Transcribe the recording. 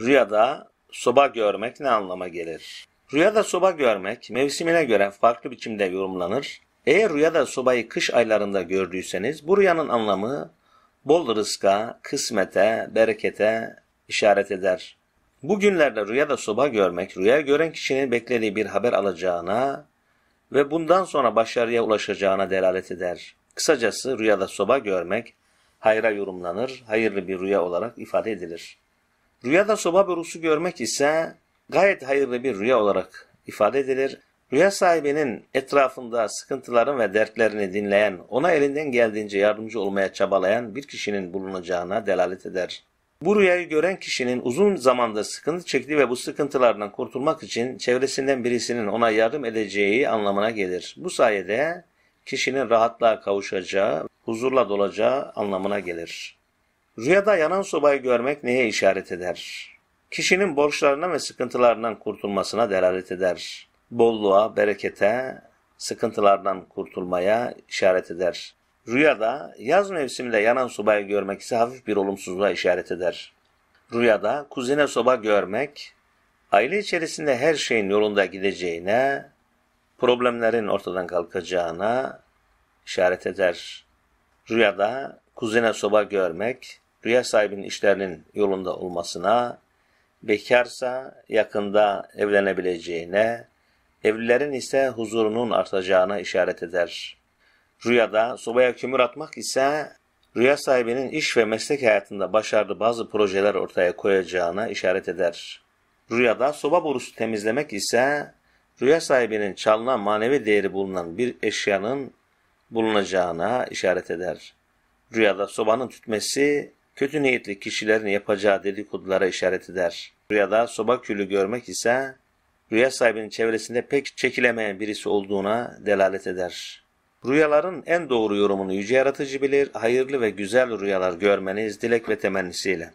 Rüyada soba görmek ne anlama gelir? Rüyada soba görmek mevsimine göre farklı biçimde yorumlanır. Eğer rüyada sobayı kış aylarında gördüyseniz bu rüyanın anlamı bol rızka, kısmete, berekete işaret eder. Bugünlerde rüyada soba görmek, rüya gören kişinin beklediği bir haber alacağına ve bundan sonra başarıya ulaşacağına delalet eder. Kısacası rüyada soba görmek hayra yorumlanır, hayırlı bir rüya olarak ifade edilir. Rüyada soba borusu görmek ise gayet hayırlı bir rüya olarak ifade edilir. Rüya sahibinin etrafında sıkıntıların ve dertlerini dinleyen, ona elinden geldiğince yardımcı olmaya çabalayan bir kişinin bulunacağına delalet eder. Bu rüyayı gören kişinin uzun zamanda sıkıntı çektiği ve bu sıkıntılardan kurtulmak için çevresinden birisinin ona yardım edeceği anlamına gelir. Bu sayede kişinin rahatlığa kavuşacağı, huzurla dolacağı anlamına gelir. Rüyada yanan sobayı görmek neye işaret eder? Kişinin borçlarına ve sıkıntılarından kurtulmasına delalet eder. Bolluğa, berekete, sıkıntılardan kurtulmaya işaret eder. Rüyada yaz mevsiminde yanan sobayı görmek ise hafif bir olumsuzluğa işaret eder. Rüyada kuzine soba görmek, aile içerisinde her şeyin yolunda gideceğine, problemlerin ortadan kalkacağına işaret eder. Rüyada kuzine soba görmek, rüya sahibinin işlerinin yolunda olmasına, bekarsa yakında evlenebileceğine, evlilerin ise huzurunun artacağına işaret eder. Rüyada sobaya kömür atmak ise rüya sahibinin iş ve meslek hayatında başarılı bazı projeler ortaya koyacağına işaret eder. Rüyada soba borusu temizlemek ise rüya sahibinin çalınan manevi değeri bulunan bir eşyanın bulunacağına işaret eder. Rüyada sobanın tütmesi kötü niyetli kişilerin yapacağı dedikodulara işaret eder. Rüyada soba külü görmek ise rüya sahibinin çevresinde pek çekilemeyen birisi olduğuna delalet eder. Rüyaların en doğru yorumunu yüce yaratıcı bilir, hayırlı ve güzel rüyalar görmeniz dilek ve temennisiyle.